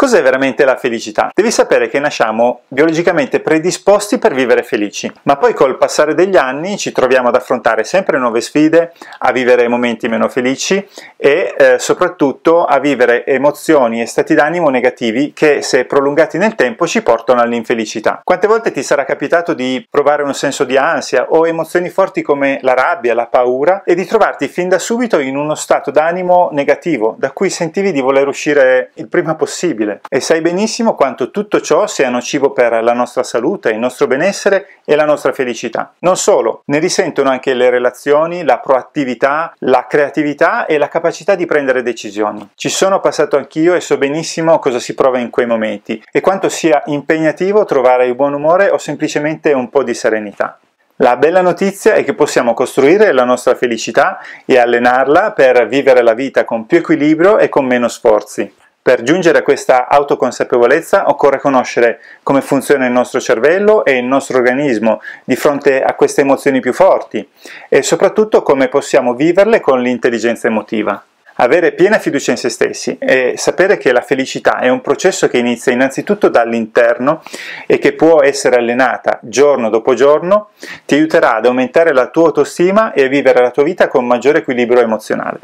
Cos'è veramente la felicità? Devi sapere che nasciamo biologicamente predisposti per vivere felici, ma poi col passare degli anni ci troviamo ad affrontare sempre nuove sfide, a vivere momenti meno felici e eh, soprattutto a vivere emozioni e stati d'animo negativi che se prolungati nel tempo ci portano all'infelicità. Quante volte ti sarà capitato di provare un senso di ansia o emozioni forti come la rabbia, la paura e di trovarti fin da subito in uno stato d'animo negativo da cui sentivi di voler uscire il prima possibile? utile e sai benissimo quanto tutto ciò sia nocivo per la nostra salute, il nostro benessere e la nostra felicità. Non solo, ne risentono anche le relazioni, la proattività, la creatività e la capacità di prendere decisioni. Ci sono passato anch'io e so benissimo cosa si prova in quei momenti e quanto sia impegnativo trovare il buon umore o semplicemente un po' di serenità. La bella notizia è che possiamo costruire la nostra felicità e allenarla per vivere la vita con più equilibrio e con meno sforzi. Per giungere a questa autoconsapevolezza occorre conoscere come funziona il nostro cervello e il nostro organismo di fronte a queste emozioni più forti e soprattutto come possiamo viverle con l'intelligenza emotiva. Avere piena fiducia in se stessi e sapere che la felicità è un processo che inizia innanzitutto dall'interno e che può essere allenata giorno dopo giorno ti aiuterà ad aumentare la tua autostima e a vivere la tua vita con maggiore equilibrio emozionale.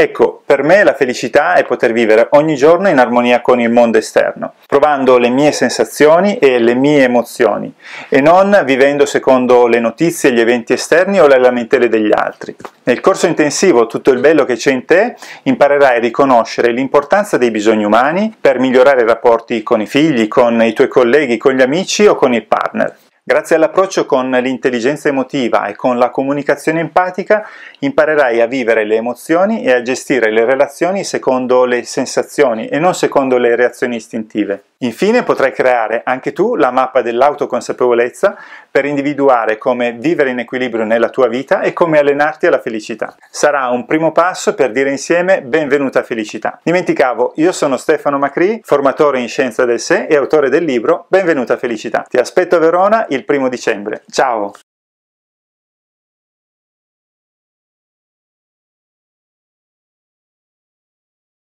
Ecco, per me la felicità è poter vivere ogni giorno in armonia con il mondo esterno, provando le mie sensazioni e le mie emozioni, e non vivendo secondo le notizie, gli eventi esterni o le lamentele degli altri. Nel corso intensivo Tutto il bello che c'è in te imparerai a riconoscere l'importanza dei bisogni umani per migliorare i rapporti con i figli, con i tuoi colleghi, con gli amici o con il partner. Grazie all'approccio con l'intelligenza emotiva e con la comunicazione empatica imparerai a vivere le emozioni e a gestire le relazioni secondo le sensazioni e non secondo le reazioni istintive. Infine potrai creare anche tu la mappa dell'autoconsapevolezza per individuare come vivere in equilibrio nella tua vita e come allenarti alla felicità. Sarà un primo passo per dire insieme benvenuta felicità. Dimenticavo, io sono Stefano Macri, formatore in scienza del sé e autore del libro Benvenuta felicità. Ti aspetto a Verona il primo dicembre. Ciao!